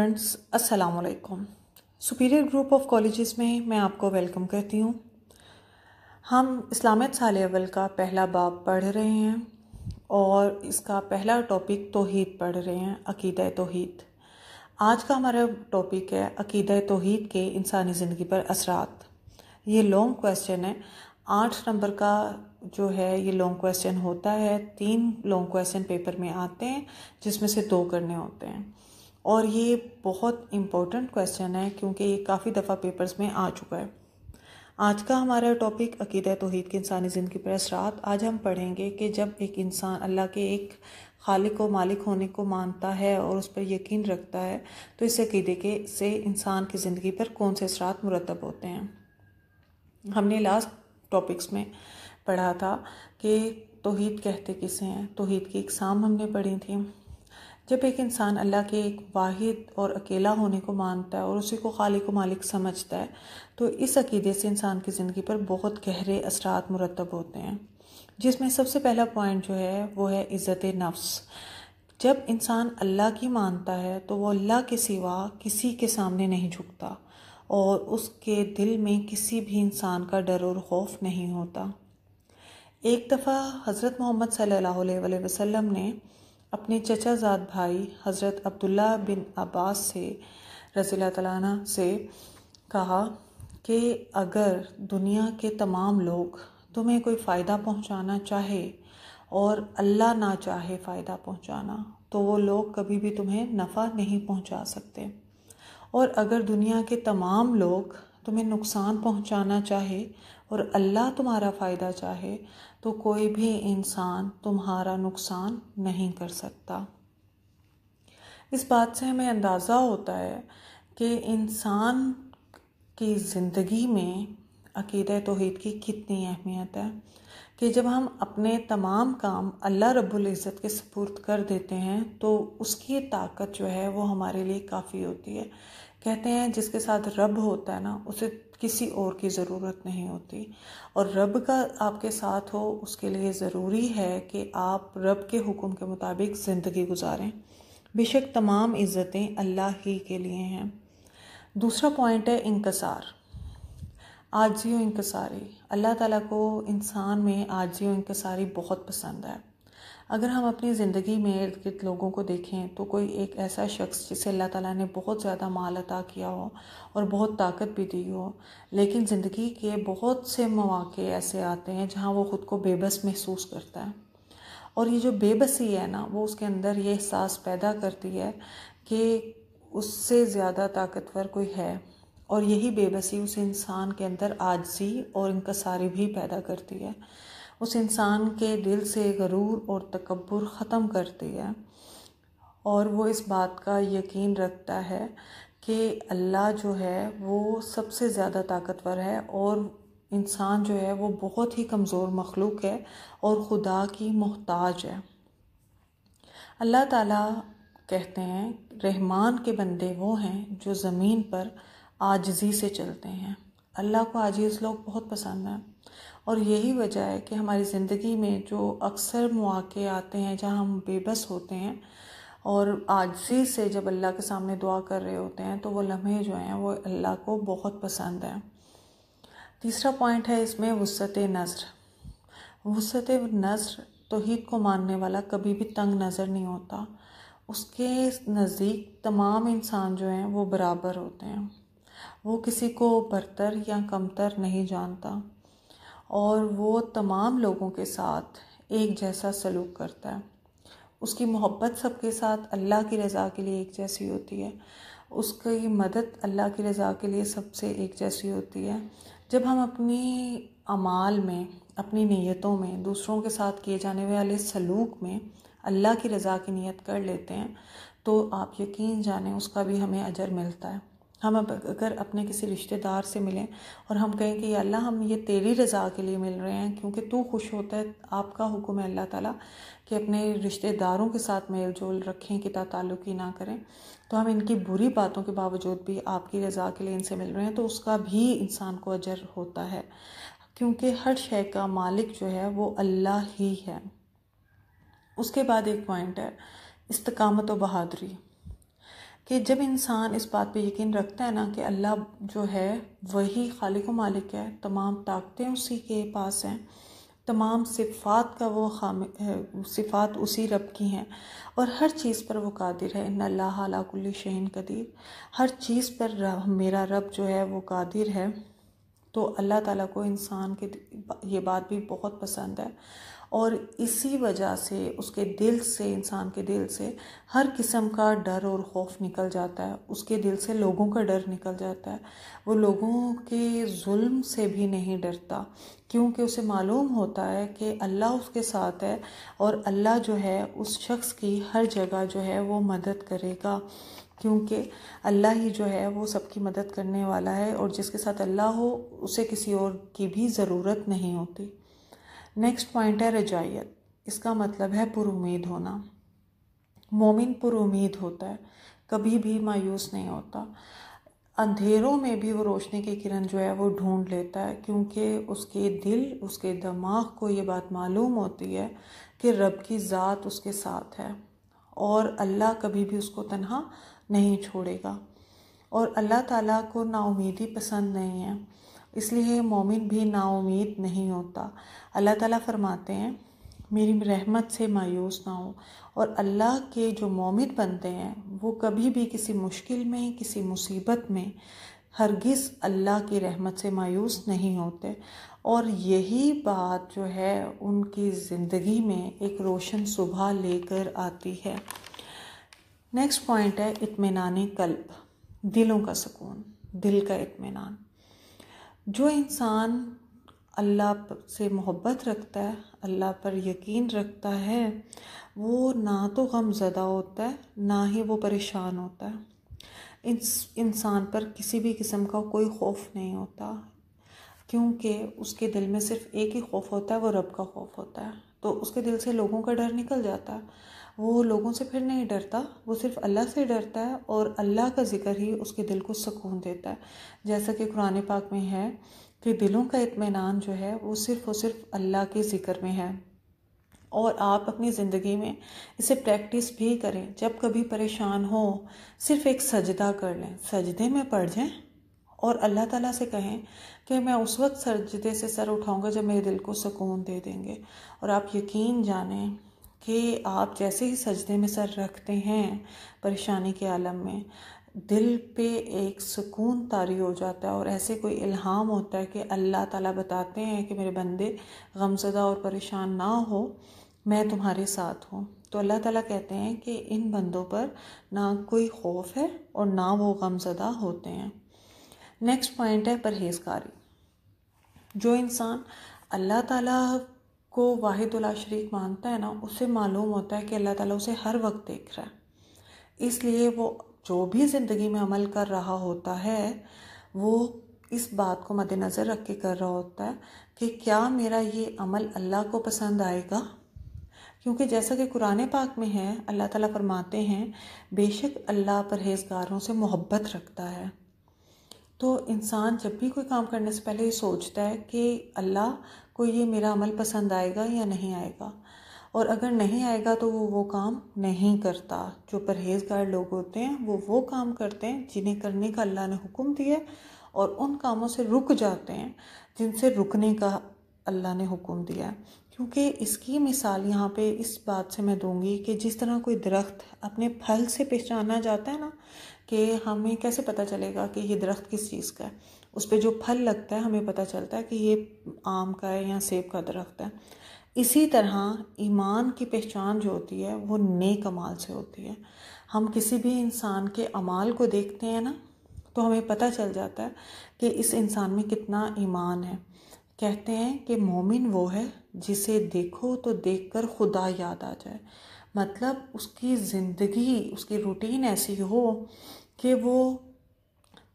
friends अस्सलाम वालेकुम superior group of colleges में मैं आपको वेलकम करती हूँ हम इस्लामियत साल अवल का पहला बाब पढ़ रहे हैं और इसका पहला टॉपिक तोहीद पढ़ रहे हैं अकीद तोहीद आज का हमारा टॉपिक है अकीद तोहीद के इंसानी ज़िंदगी पर असरात ये लॉन्ग क्वेश्चन है आठ नंबर का जो है ये लॉन्ग क्वेश्चन होता है तीन लॉन्ग क्वेश्चन पेपर में आते हैं जिसमें से दो करने होते हैं और ये बहुत इम्पोर्टेंट क्वेश्चन है क्योंकि ये काफ़ी दफ़ा पेपर्स में आ चुका है आज का हमारा टॉपिक अकीद तोहद की इंसानी ज़िंदगी पर असरात आज हम पढ़ेंगे कि जब एक इंसान अल्लाह के एक खालिक व मालिक होने को मानता है और उस पर यकीन रखता है तो इस अकीदे के से इंसान की ज़िंदगी पर कौन से असरात मुरतब होते हैं हमने लास्ट टॉपिक्स में पढ़ा था कि तोहद कहते किसे हैं तोहद की इकसाम हमने पढ़ी थी जब एक इंसान अल्लाह के एक वाहिद और अकेला होने को मानता है और उसी को खाली को मालिक समझता है तो इस अकीदे से इंसान की ज़िंदगी पर बहुत गहरे असरात मुरतब होते हैं जिसमें सबसे पहला पॉइंट जो है वो है इज़्ज़त नफ्स जब इंसान अल्लाह की मानता है तो वो अल्लाह के सिवा किसी के सामने नहीं झुकता और उसके दिल में किसी भी इंसान का डर और खौफ नहीं होता एक दफ़ा हज़रत मोहम्मद सल्लल्लाहु अलैहि वसल्लम ने अपने चचाजाद भाई हज़रत अब्दुल्ला बिन अब्बास से रजील तला से कहा कि अगर दुनिया के तमाम लोग तुम्हें कोई फ़ायदा पहुंचाना चाहे और अल्लाह ना चाहे फ़ायदा पहुंचाना तो वो लोग कभी भी तुम्हें नफ़ा नहीं पहुंचा सकते और अगर दुनिया के तमाम लोग तुम्हें नुकसान पहुंचाना चाहे और अल्लाह तुम्हारा फ़ायदा चाहे तो कोई भी इंसान तुम्हारा नुकसान नहीं कर सकता इस बात से हमें अंदाज़ा होता है कि इंसान की ज़िंदगी में अकीद तोहद की कितनी अहमियत है कि जब हम अपने तमाम काम अल्लाह रब्बुल इज़्ज़त के सपूर्द कर देते हैं तो उसकी ताकत जो है वो हमारे लिए काफ़ी होती है कहते हैं जिसके साथ रब होता है ना उसे किसी और की ज़रूरत नहीं होती और रब का आपके साथ हो उसके लिए ज़रूरी है कि आप रब के हुक्म के मुताबिक ज़िंदगी गुजारें बेशक तमाम इज़्ज़तें अल्लाह ही के लिए हैं दूसरा पॉइंट है इंकसार आजियो इंकसारी अल्लाह ताला को इंसान में आजियो इंकसारी बहुत पसंद है अगर हम अपनी ज़िंदगी में इर्द गिर्द लोगों को देखें तो कोई एक ऐसा शख्स जिसे अल्लाह ताला ने बहुत ज़्यादा माल अता किया हो और बहुत ताकत भी दी हो लेकिन ज़िंदगी के बहुत से मौाक़े ऐसे आते हैं जहाँ वो ख़ुद को बेबस महसूस करता है और ये जो बेबसी है ना वो उसके अंदर ये एहसास पैदा करती है कि उससे ज़्यादा ताकतवर कोई है और यही बेबसी उस इंसान के अंदर आजजी और इनकसारी भी पैदा करती है उस इंसान के दिल से गरूर और तकबर ख़त्म करती है और वो इस बात का यकीन रखता है कि अल्लाह जो है वो सबसे ज़्यादा ताकतवर है और इंसान जो है वो बहुत ही कमज़ोर मखलूक है और खुदा की मोहताज है अल्लाह ताला कहते हैं रहमान के बंदे वो हैं जो ज़मीन पर आजजी से चलते हैं अल्लाह को आजीज़ लोग बहुत पसंद हैं और यही वजह है कि हमारी ज़िंदगी में जो अक्सर मौक़े आते हैं जहाँ हम बेबस होते हैं और आजी से जब अल्लाह के सामने दुआ कर रहे होते हैं तो वो लम्हे जो हैं वो अल्लाह को बहुत पसंद हैं तीसरा पॉइंट है इसमें वसत नज़र वसत नज़र तो हीद को मानने वाला कभी भी तंग नज़र नहीं होता उसके नज़दीक तमाम इंसान जो हैं वो बराबर होते हैं वो किसी को बरतर या कमतर नहीं जानता और वो तमाम लोगों के साथ एक जैसा सलूक करता है उसकी मोहब्बत सबके साथ अल्लाह की रज़ा के लिए एक जैसी होती है उसकी मदद अल्लाह की रज़ा के लिए सबसे एक जैसी होती है जब हम अपनी अमाल में अपनी नीयतों में दूसरों के साथ किए जाने वाले सलूक में अल्लाह की रज़ा की नीयत कर लेते हैं तो आप यकीन जानें उसका भी हमें अजर मिलता है हम अब अगर अपने किसी रिश्तेदार से मिलें और हम कहें कि अल्लाह हम ये तेरी रज़ा के लिए मिल रहे हैं क्योंकि तू खुश होता है आपका हुक्म है अल्लाह ताला कि अपने रिश्तेदारों के साथ मेल जोल रखें कि ही ना करें तो हम इनकी बुरी बातों के बावजूद भी आपकी रज़ा के लिए इनसे मिल रहे हैं तो उसका भी इंसान को अजर होता है क्योंकि हर शय का मालिक जो है वो अल्लाह ही है उसके बाद एक पॉइंट है इस्तकामत व बहादुरी कि जब इंसान इस बात पे यकीन रखता है ना कि अल्लाह जो है वही खालिक मालिक है तमाम ताकतें उसी के पास हैं तमाम सिफ़ात का वो खाम सिफ़ात उसी रब की हैं और हर चीज़ पर वो कादिर है इन अल्लाह अलाकुल्ल शहीन कदीर हर चीज़ पर रब, मेरा रब जो है वो कादिर है तो अल्लाह ताला को इंसान के ये बात भी बहुत पसंद है और इसी वजह से उसके दिल से इंसान के दिल से हर किस्म का डर और खौफ निकल जाता है उसके दिल से लोगों का डर निकल जाता है वो लोगों के जुल्म से भी नहीं डरता क्योंकि उसे मालूम होता है कि अल्लाह उसके साथ है और अल्लाह जो है उस शख्स की हर जगह जो है वो मदद करेगा क्योंकि अल्लाह ही जो है वो सबकी मदद करने वाला है और जिसके साथ अल्लाह हो उसे किसी और की भी ज़रूरत नहीं होती नेक्स्ट पॉइंट है रजाइत इसका मतलब है पुरुद होना मोमिन पुरुद होता है कभी भी मायूस नहीं होता अंधेरों में भी वो रोशनी की किरण जो है वो ढूंढ लेता है क्योंकि उसके दिल उसके दिमाग को ये बात मालूम होती है कि रब की ज़ात उसके साथ है और अल्लाह कभी भी उसको तनहा नहीं छोड़ेगा और अल्लाह ताला को नाउमीदी पसंद नहीं है इसलिए मोमिन भी नाउमीद नहीं होता अल्लाह ताला फरमाते हैं मेरी रहमत से मायूस ना हो और अल्लाह के जो मोमिन बनते हैं वो कभी भी किसी मुश्किल में किसी मुसीबत में हरगिज़ अल्लाह की रहमत से मायूस नहीं होते और यही बात जो है उनकी ज़िंदगी में एक रोशन सुबह लेकर आती है नेक्स्ट पॉइंट है इतमान कल्ब दिलों का सुकून दिल का इतमान जो इंसान अल्लाह से मोहब्बत रखता है अल्लाह पर यकीन रखता है वो ना तो गमज़दा होता है ना ही वो परेशान होता है इस इंसान पर किसी भी किस्म का कोई खौफ नहीं होता क्योंकि उसके दिल में सिर्फ एक ही खौफ होता है वो रब का खौफ होता है तो उसके दिल से लोगों का डर निकल जाता है वो लोगों से फिर नहीं डरता वो सिर्फ अल्लाह से डरता है और अल्लाह का ज़िक्र ही उसके दिल को सुकून देता है जैसा कि कुरान पाक में है कि दिलों का इतमान जो है वो सिर्फ़ और सिर्फ अल्लाह के ज़िक्र में है और आप अपनी ज़िंदगी में इसे प्रैक्टिस भी करें जब कभी परेशान हो सिर्फ़ एक सजदा कर लें सजदे में पड़ जाएँ और अल्लाह ताला से कहें कि मैं उस वक्त सजदे से सर उठाऊंगा जब मेरे दिल को सुकून दे देंगे और आप यकीन जानें कि आप जैसे ही सजदे में सर रखते हैं परेशानी के आलम में दिल पे एक सुकून तारी हो जाता है और ऐसे कोई इल्हाम होता है कि अल्लाह ताला बताते हैं कि मेरे बंदे गमजदा और परेशान ना हो मैं तुम्हारे साथ हूँ तो अल्लाह ताला कहते हैं कि इन बंदों पर ना कोई खौफ है और ना वो गमजदा होते हैं नेक्स्ट पॉइंट है परहेजकारी जो इंसान अल्लाह ताला को वाहिदुल्ला शरीक मानता है ना उसे मालूम होता है कि अल्लाह ताला उसे हर वक्त देख रहा है इसलिए वो जो भी ज़िंदगी में अमल कर रहा होता है वो इस बात को मद्दनज़र रख के कर रहा होता है कि क्या मेरा ये अमल अल्लाह को पसंद आएगा क्योंकि जैसा कि कुरान पाक में है अल्लाह ताला फरमाते हैं बेशक अल्लाह परहेजगारों से मोहब्बत रखता है तो इंसान जब भी कोई काम करने से पहले ये सोचता है कि अल्लाह को ये मेरा अमल पसंद आएगा या नहीं आएगा और अगर नहीं आएगा तो वो वो काम नहीं करता जो परहेजगार लोग होते हैं वो वो काम करते हैं जिन्हें करने का अल्लाह ने हुक्म दिया और उन कामों से रुक जाते हैं जिनसे रुकने का अल्लाह ने हुक्म दिया क्योंकि इसकी मिसाल यहाँ पे इस बात से मैं दूंगी कि जिस तरह कोई दरख्त अपने फल से पहचाना जाता है ना कि हमें कैसे पता चलेगा कि ये दरख्त किस चीज़ का है उस पर जो फल लगता है हमें पता चलता है कि ये आम का है या सेब का दरख्त है इसी तरह ईमान की पहचान जो होती है वो नेक अमाल से होती है हम किसी भी इंसान के अमाल को देखते हैं ना तो हमें पता चल जाता है कि इस इंसान में कितना ईमान है कहते हैं कि मोमिन वो है जिसे देखो तो देखकर खुदा याद आ जाए मतलब उसकी ज़िंदगी उसकी रूटीन ऐसी हो कि वो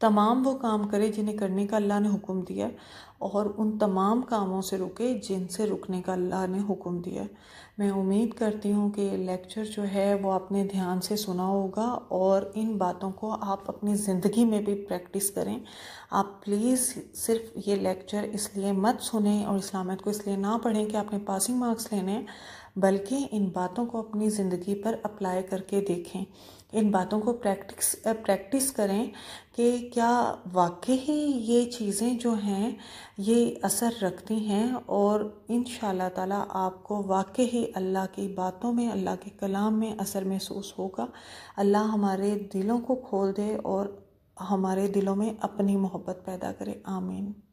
तमाम वो काम करे जिन्हें करने का अल्लाह ने हुक्म दिया और उन तमाम कामों से रुके जिनसे रुकने का अल्लाह ने हुक्म दिया मैं उम्मीद करती हूँ कि लेक्चर जो है वो आपने ध्यान से सुना होगा और इन बातों को आप अपनी ज़िंदगी में भी प्रैक्टिस करें आप प्लीज़ सिर्फ ये लेक्चर इसलिए मत सुने और इस्लामियत को इसलिए ना पढ़ें कि आपने पासिंग मार्क्स लेने हैं बल्कि इन बातों को अपनी ज़िंदगी पर अप्लाई करके देखें इन बातों को प्रैक्टिस प्रैक्टिस करें कि क्या वाकई ही ये चीज़ें जो हैं ये असर रखती हैं और इन ताला आपको वाकई ही अल्लाह की बातों में अल्लाह के कलाम में असर महसूस होगा अल्लाह हमारे दिलों को खोल दे और हमारे दिलों में अपनी मोहब्बत पैदा करे आमीन